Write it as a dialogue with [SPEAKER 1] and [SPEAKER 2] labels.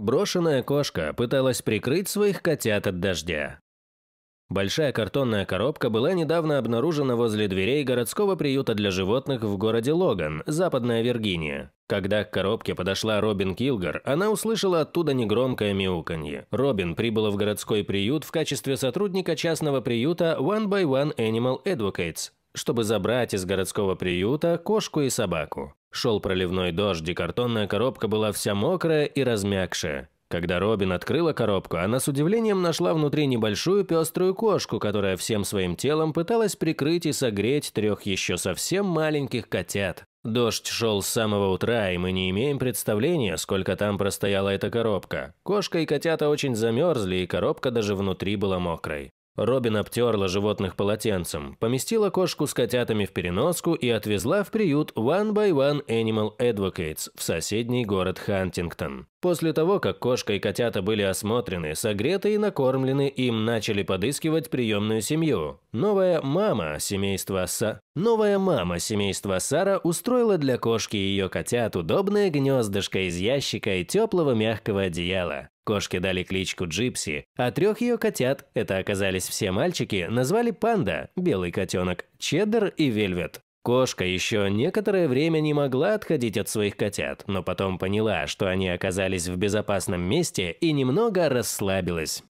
[SPEAKER 1] Брошенная кошка пыталась прикрыть своих котят от дождя. Большая картонная коробка была недавно обнаружена возле дверей городского приюта для животных в городе Логан, Западная Виргиния. Когда к коробке подошла Робин Килгар, она услышала оттуда негромкое мяуканье. Робин прибыла в городской приют в качестве сотрудника частного приюта One by One Animal Advocates, чтобы забрать из городского приюта кошку и собаку. Шел проливной дождь, и картонная коробка была вся мокрая и размякшая. Когда Робин открыла коробку, она с удивлением нашла внутри небольшую пеструю кошку, которая всем своим телом пыталась прикрыть и согреть трех еще совсем маленьких котят. Дождь шел с самого утра, и мы не имеем представления, сколько там простояла эта коробка. Кошка и котята очень замерзли, и коробка даже внутри была мокрой. Робин обтерла животных полотенцем, поместила кошку с котятами в переноску и отвезла в приют One by One Animal Advocates в соседний город Хантингтон. После того, как кошка и котята были осмотрены, согреты и накормлены, им начали подыскивать приемную семью. Новая мама семейства Са... Новая мама семейства Сара устроила для кошки и ее котят удобное гнездышко из ящика и теплого мягкого одеяла. Кошке дали кличку Джипси, а трех ее котят, это оказались все мальчики, назвали Панда, Белый котенок, Чеддер и Вельвет. Кошка еще некоторое время не могла отходить от своих котят, но потом поняла, что они оказались в безопасном месте и немного расслабилась.